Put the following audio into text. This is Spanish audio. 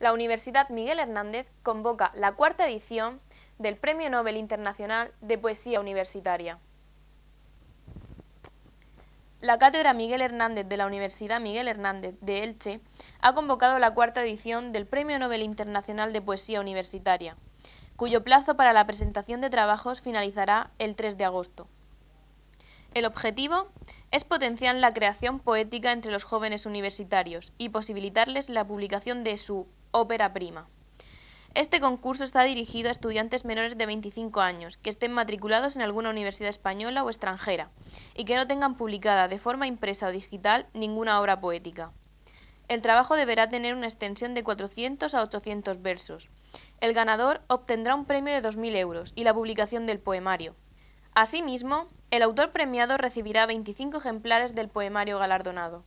la Universidad Miguel Hernández convoca la cuarta edición del Premio Nobel Internacional de Poesía Universitaria. La Cátedra Miguel Hernández de la Universidad Miguel Hernández de Elche ha convocado la cuarta edición del Premio Nobel Internacional de Poesía Universitaria, cuyo plazo para la presentación de trabajos finalizará el 3 de agosto. El objetivo es potenciar la creación poética entre los jóvenes universitarios y posibilitarles la publicación de su ópera prima. Este concurso está dirigido a estudiantes menores de 25 años que estén matriculados en alguna universidad española o extranjera y que no tengan publicada de forma impresa o digital ninguna obra poética. El trabajo deberá tener una extensión de 400 a 800 versos. El ganador obtendrá un premio de 2.000 euros y la publicación del poemario. Asimismo, el autor premiado recibirá 25 ejemplares del poemario galardonado.